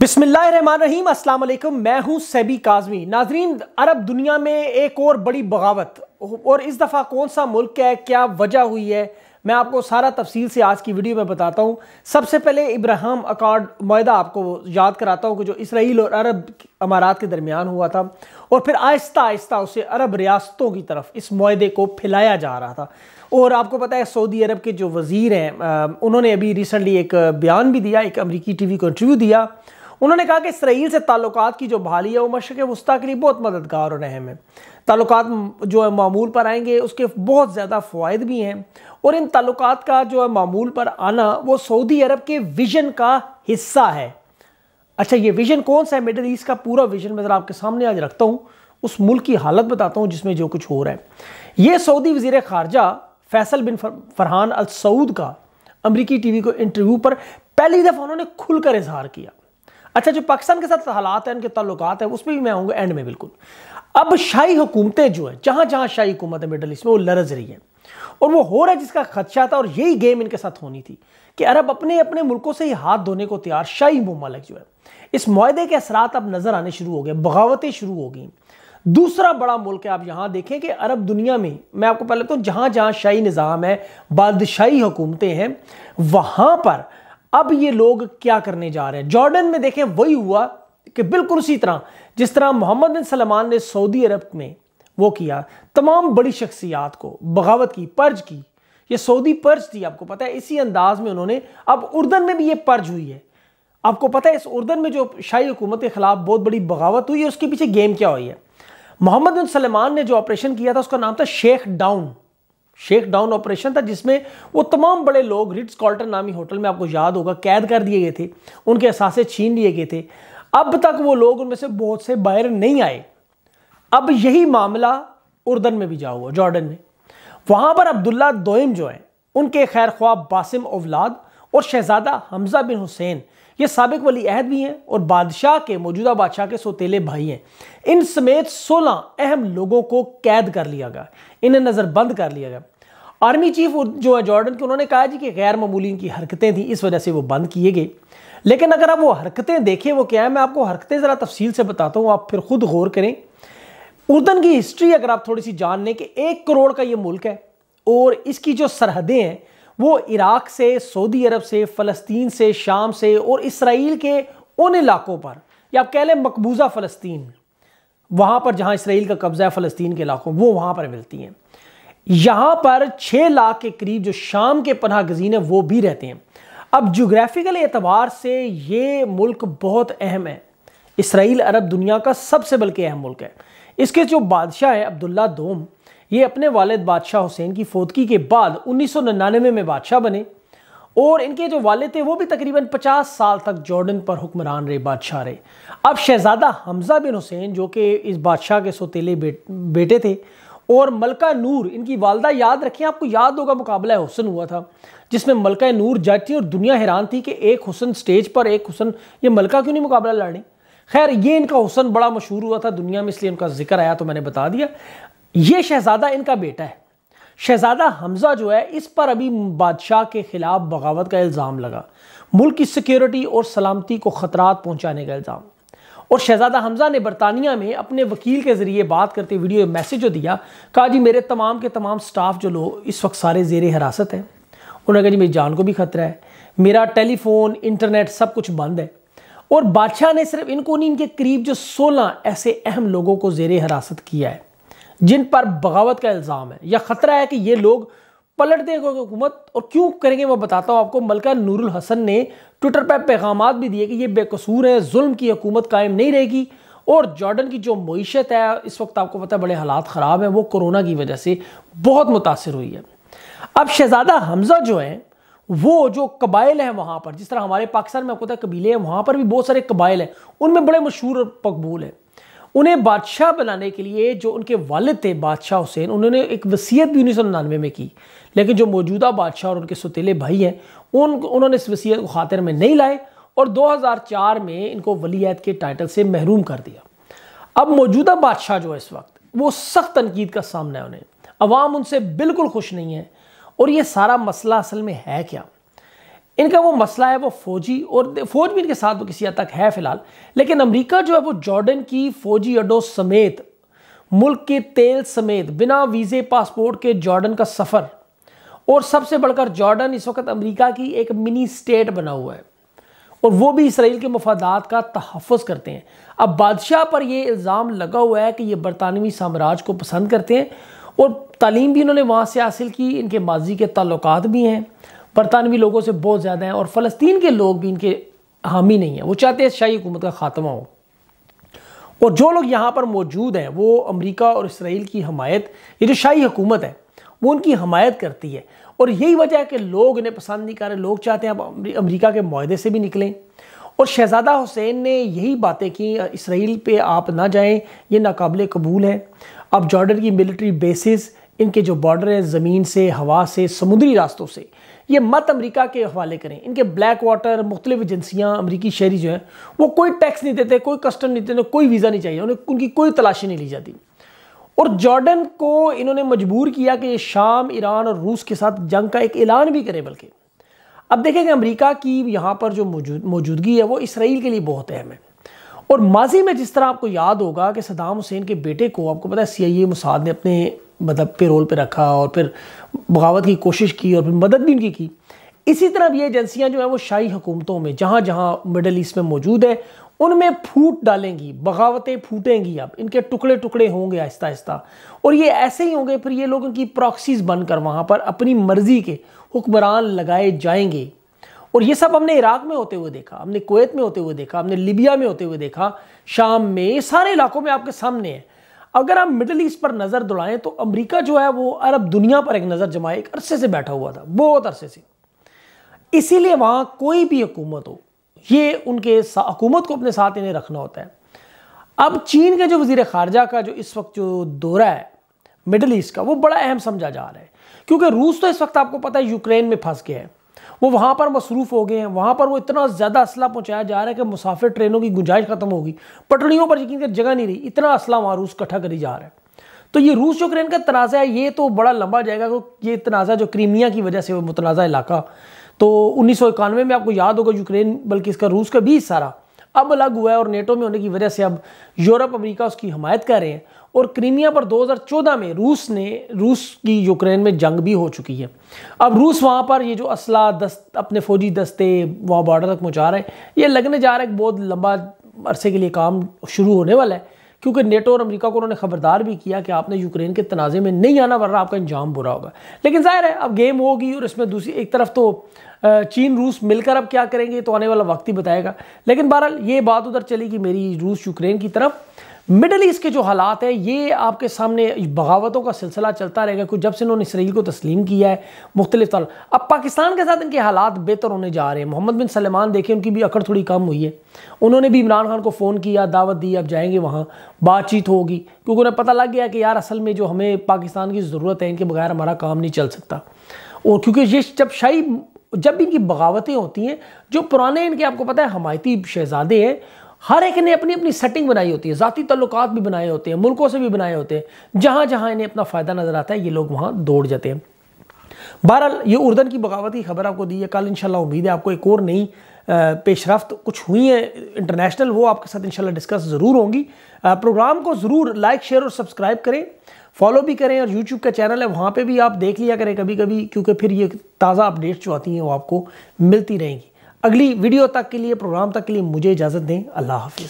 बिस्मिल्लाहिर्रहमानिर्रहीम अस्सलाम वालेकुम मैं हूं सेबी काजमी नाजरीन अरब दुनिया में एक और बड़ी बगावत और इस दफ़ा कौन सा मुल्क है क्या वजह हुई है मैं आपको सारा तफसील से आज की वीडियो में बताता हूं सबसे पहले इब्राहिम अकॉर्ड माहा आपको याद कराता हूं कि जो इसराइल और अरब अमारात के दरमियान हुआ था और फिर आहिस्ता आहिस्ता उसे अरब रियासतों की तरफ इस माहे को फैलाया जा रहा था और आपको पता है सऊदी अरब के जो वज़ीर हैं उन्होंने अभी रिसेंटली एक बयान भी दिया एक अमरीकी टी वी को इंटरव्यू दिया उन्होंने कहा कि इसराइल से ताल्लुक की जो बहाली है वो मशरक़ वस्ती के लिए बहुत मददगार और अहम है ताल्लुक जो है मामूल पर आएंगे उसके बहुत ज़्यादा फ़वाद भी हैं और इन ताल्लुक का जो है मामूल पर आना वो सऊदी अरब के विजन का हिस्सा है अच्छा ये विजन कौन सा है मिडल ईस्ट का पूरा विजन मैं ज़रा आपके सामने आज रखता हूँ उस मुल्क की हालत बताता हूँ जिसमें जो कुछ हो रहा है ये सऊदी वजीर खारजा फैसल बिन फरहान अल सऊद का अमरीकी वी को इंटरव्यू पर पहली दफ़ा उन्होंने खुलकर इजहार किया अच्छा जो पाकिस्तान के साथ हालात हैं उनके ताल्लुक है उस पर भी मैं आऊँगा एंड में बिल्कुल अब शाही हुकूमतें जो हैं जहाँ जहाँ शाही हुकूमत है मिडल ईस्ट में वो लरज रही है और वो हो रहा है जिसका खदशा था और यही गेम इनके साथ होनी थी कि अरब अपने अपने मुल्कों से ही हाथ धोने को तैयार शाही ममालिक जो है इस माहे के असरात अब नज़र आने शुरू हो गए बगावतें शुरू हो गई दूसरा बड़ा मुल्क है आप यहाँ देखें कि अरब दुनिया में मैं आपको पहले तो जहाँ जहाँ शाही निज़ाम है बादशाही हुकूमतें हैं वहाँ पर अब ये लोग क्या करने जा रहे हैं जॉर्डन में देखें वही हुआ कि बिल्कुल उसी तरह जिस तरह मोहम्मद बिन सलमान ने सऊदी अरब में वो किया तमाम बड़ी शख्सियात को बगावत की पर्ज की ये सऊदी पर्ज थी आपको पता है इसी अंदाज में उन्होंने अब उर्दन में भी ये पर्ज हुई है आपको पता है इस उर्दन में जो शाही हुकूमत के खिलाफ बहुत बड़ी बगावत हुई है उसके पीछे गेम क्या हुई है मोहम्मद बिन सलमान ने जो ऑपरेशन किया था उसका नाम था shake down shake down operation था जिसमें वो तमाम बड़े लोग रिट्स कॉल्टन नामी होटल में आपको याद होगा कैद कर दिए गए थे उनके असासे छीन लिए गए थे अब तक वो लोग उनमें से बहुत से बाहर नहीं आए अब यही मामला उर्दन में भी जा हुआ जॉर्डन में वहाँ पर अब्दुल्ला दोइम जो हैं उनके खैर ख्वाब बासिम अवलाद और शहजादा हमजा बिन हुसैन ये सबक वली अहद भी हैं और बादशाह के मौजूदा बादशाह के सोतेले भाई हैं इन समेत सोलह अहम लोगों को कैद कर लिया गया इन्हें नज़रबंद कर लिया गया आर्मी चीफ जो है जॉर्डन के उन्होंने कहा जी कि गैर मामूली इनकी हरकतें थी इस वजह से वो बंद किए गए लेकिन अगर आप वो हरकतें देखें वो क्या है मैं आपको हरकतें ज़रा तफसील से बताता हूँ आप फिर खुद गौर करें उर्दन की हिस्ट्री अगर आप थोड़ी सी जान लें कि एक करोड़ का ये मुल्क है और इसकी जो सरहदें हैं वो इराक से सऊदी अरब से फ़लस्तीन से शाम से और इसराइल के उन इलाकों पर या आप कह लें मकबूजा फ़लस्तीन वहाँ पर जहाँ इसराइल का कब्ज़ा है फ़लस्तीन के इलाकों वो वहाँ पर मिलती हैं यहां पर छह लाख के करीब जो शाम के पनाह गजीन है वो भी रहते हैं अब जोग्राफिकल एतबार से ये मुल्क बहुत अहम है इसराइल अरब दुनिया का सबसे बल्कि अहम मुल्क है इसके जो बादशाह हैं अब्दुल्ला दोम ये अपने वालद बादशाह हुसैन की फोतकी के बाद उन्नीस सौ निन्यानवे में बादशाह बने और इनके जो वाले थे वो भी तकरीबन 50 साल तक जॉर्डन पर हुक्मरान रहे बादशाह रहे अब शहजादा हमजा बिन हुसैन जो कि इस बादशाह के सोतेले बेटे थे और मलका नूर इनकी वालदा याद रखें आपको याद होगा मुकाबला हुसन हुआ था जिसमें मलका नूर जज थी और दुनिया हैरान थी कि एक हुसन स्टेज पर एक हुसन ये मलका क्यों नहीं मुकाबला लड़ने खैर ये इनका हुसन बड़ा मशहूर हुआ था दुनिया में इसलिए इनका जिक्र आया तो मैंने बता दिया ये शहजादा इनका बेटा है शहजादा हमजा जो है इस पर अभी बादशाह के खिलाफ बगावत का इल्ज़ाम लगा मुल्क की सिक्योरिटी और सलामती को ख़तरात पहुँचाने का इल्ज़ाम और शहजादा हमजा ने बरतानिया में अपने वकील के ज़रिए बात करते वीडियो मैसेज जो दिया कहा जी मेरे तमाम के तमाम स्टाफ जो लोग इस वक्त सारे जेर हिरासत हैं उन्होंने कहा जी मेरी जान को भी खतरा है मेरा टेलीफोन इंटरनेट सब कुछ बंद है और बादशाह ने सिर्फ इनको नहीं इनके करीब जो सोलह ऐसे अहम लोगों को जेर हिरासत किया है जिन पर बगावत का इल्ज़ाम है या ख़तरा है कि ये लोग पलट देंगे हुकूमत और क्यों करेंगे मैं बताता हूँ आपको मलका नूरुल हसन ने ट्विटर पर पैगाम भी दिए कि ये बेकसूर है जुल्म की हुकूमत कायम नहीं रहेगी और जॉर्डन की जो मीशत है इस वक्त आपको पता है बड़े हालात ख़राब हैं वो कोरोना की वजह से बहुत मुतासर हुई है अब शहजादा हमजा जो हैं वो जो कबाइल हैं वहाँ पर जिस तरह हमारे पाकिस्तान में आपको पता है कबीले हैं वहाँ पर भी बहुत सारे कबाइल हैं उनमें बड़े मशहूर और मकबूल हैं उन्हें बादशाह बनाने के लिए जो उनके वालद थे बादशाह हुसैन उन्होंने एक वसीयत भी उन्नीस सौ निन्यानवे में की लेकिन जो मौजूदा बादशाह और उनके सतीले भाई हैं उन उन्होंने इस वसीयत को खातिर में नहीं लाए और 2004 में इनको वलीयत के टाइटल से महरूम कर दिया अब मौजूदा बादशाह जो है इस वक्त वो सख्त तनकीद का सामना है उन्हें अवाम उनसे बिल्कुल खुश नहीं है और ये सारा मसला असल में है क्या इनका वो मसला है वो फौजी और फौज भी इनके साथ वो किसी हद तक है फिलहाल लेकिन अमेरिका जो है वो जॉर्डन की फौजी अड्डों समेत मुल्क के तेल समेत बिना वीज़े पासपोर्ट के जॉर्डन का सफ़र और सबसे बढ़कर जॉर्डन इस वक्त अमेरिका की एक मिनी स्टेट बना हुआ है और वो भी इसराइल के मफादात का तहफ़ करते हैं अब बादशाह पर यह इल्ज़ाम लगा हुआ है कि ये बरतानवी साम्राज्य को पसंद करते हैं और तालीम भी इन्होंने वहाँ से हासिल की इनके माजी के तल्लत भी हैं बरतानवी लोगों से बहुत ज़्यादा हैं और फ़लस्तीन के लोग भी इनके हामी नहीं हैं वो चाहते हैं शाही हुकूमत का ख़ात्मा हो और जो लोग यहाँ पर मौजूद हैं वो अमरीका और इसराइल की हमायत ये जो शाही हुकूमत है वो उनकी हमायत करती है और यही वजह है कि लोग इन्हें पसंद नहीं कर रहे लोग चाहते हैं अब अमरीका के माहदे से भी निकलें और शहज़ादा हुसैन ने यही बातें कि इसराइल पे आप ना जाएं ये नाकबले कबूल हैं अब जॉर्डन की मिलिट्री बेसिस इनके जो बॉर्डर है ज़मीन से हवा से समुद्री रास्तों से ये मत अमेरिका के हवाले करें इनके ब्लैक वाटर मुख्तलिफ एजेंसियाँ अमरीकी शहरी जो हैं वो कोई टैक्स नहीं देते कोई कस्टम नहीं देते कोई वीज़ा नहीं चाहिए उन्हें उनकी कोई तलाशी नहीं ली जाती और जॉर्डन को इन्होंने मजबूर किया कि ये शाम ईरान और रूस के साथ जंग का एक ऐलान भी करें बल्कि अब देखेंगे अमेरिका की यहाँ पर जो मौजूद मौजूदगी है वो इसराइल के लिए बहुत अहम है और माजी में जिस तरह आपको याद होगा कि सदाम हुसैन के बेटे को आपको पता है सी आई ए मुसाद ने अपने मतलब रोल पर रखा और फिर बगावत की कोशिश की और फिर मदद भी उनकी की इसी तरह ये एजेंसियाँ जो हैं वो शाही हुकूमतों में जहाँ जहाँ मिडल ईस्ट में मौजूद है उनमें फूट डालेंगी बगावतें फूटेंगी अब इनके टुकड़े टुकड़े होंगे आहिस्ता आहिस्ता और ये ऐसे ही होंगे फिर ये लोग इनकी प्रॉक्सीज बनकर वहाँ पर अपनी मर्जी के हुक्मरान लगाए जाएंगे और ये सब हमने इराक में होते हुए देखा हमने कुवैत में होते हुए देखा हमने लिबिया में होते हुए देखा शाम में ये सारे इलाकों में आपके सामने है अगर आप मिडिल ईस्ट पर नज़र दौड़ाएं तो अमेरिका जो है वो अरब दुनिया पर एक नज़र जमाए एक अरसे से बैठा हुआ था बहुत अरसे से इसीलिए वहाँ कोई भी हुकूमत हो ये उनके हुकूमत को अपने साथ इन्हें रखना होता है अब चीन के जो वजीर खारजा का जो इस वक्त जो दौरा है मिडल ईस्ट का वो बड़ा अहम समझा जा रहा है क्योंकि रूस तो इस वक्त आपको पता है यूक्रेन में फंस गया है वो वहाँ पर मसरूफ़ हो गए हैं वहाँ पर वो इतना ज़्यादा असला पहुँचाया जा रहा है कि मुसाफिर ट्रेनों की गुंजाइश ख़त्म होगी पटड़ियों पर यकीन कर जगह नहीं रही इतना असला वहाँ रूस इकट्ठा करी जा रहा है तो ये रूस यूक्रेन का तनाज़ा है ये तो बड़ा लंबा जाएगा ये तनाज़ा जो क्रीमिया की वजह से वो मुतनाज़ा इलाका तो उन्नीस में आपको याद होगा यूक्रेन बल्कि इसका रूस का भी सारा अब अलग हुआ है और नेटो में होने की वजह से अब यूरोप अमेरिका उसकी हमायत कर रहे हैं और क्रीमिया पर 2014 में रूस ने रूस की यूक्रेन में जंग भी हो चुकी है अब रूस वहाँ पर ये जो असला दस्त अपने फौजी दस्ते वहाँ बॉर्डर तक पहुँचा रहे हैं ये लगने जा रहा है एक बहुत लंबा अरसे के लिए काम शुरू होने वाला है क्योंकि नेटो और अमेरिका को उन्होंने खबरदार भी किया कि आपने यूक्रेन के तनाज़े में नहीं आना वरना आपका इंजाम बुरा होगा लेकिन ज़ाहिर है अब गेम होगी और इसमें दूसरी एक तरफ तो चीन रूस मिलकर अब क्या करेंगे तो आने वाला वक्त ही बताएगा लेकिन बहरहाल ये बात उधर चली कि मेरी रूस यूक्रेन की तरफ मिडल ईस्ट के जो हालात है ये आपके सामने बगावतों का सिलसिला चलता रहेगा क्योंकि जब से इन्होंने इसराइल को तस्लीम किया है मुख्तलिफ तौर अब पाकिस्तान के साथ इनके हालात बेहतर होने जा रहे हैं मोहम्मद बिन सलमान देखें उनकी भी अकड़ थोड़ी कम हुई है उन्होंने भी इमरान खान को फ़ोन किया दावत दी अब जाएंगे वहाँ बातचीत होगी क्योंकि उन्हें पता लग गया कि यार असल में जो हमें पाकिस्तान की ज़रूरत है इनके बगैर हमारा काम नहीं चल सकता और क्योंकि ये जब शाही जब इनकी बगावतें होती हैं जो पुराने इनके आपको पता है हमायती शहजादे हैं हर एक ने अपनी अपनी सेटिंग बनाई होती है ज़ाती तल्लुक भी बनाए होते हैं मुल्कों से भी बनाए होते हैं जहाँ जहाँ इन्हें अपना फ़ायदा नज़र आता है ये लोग वहाँ दौड़ जाते हैं बहरहाल ये उर्दन की बगावत की खबर आपको दी है कल इनशाला उम्मीद है आपको एक और नई पेशरफ कुछ हुई है इंटरनेशनल वो आपके साथ इनशाला डिस्कस ज़रूर होंगी प्रोग्राम को ज़रूर लाइक शेयर और सब्सक्राइब करें फॉलो भी करें और यूट्यूब का चैनल है वहाँ पर भी आप देख लिया करें कभी कभी क्योंकि फिर ये ताज़ा अपडेट्स जो आती हैं वो आपको मिलती रहेंगी अगली वीडियो तक के लिए प्रोग्राम तक के लिए मुझे इजाज़त दें अल्लाह हाफिज़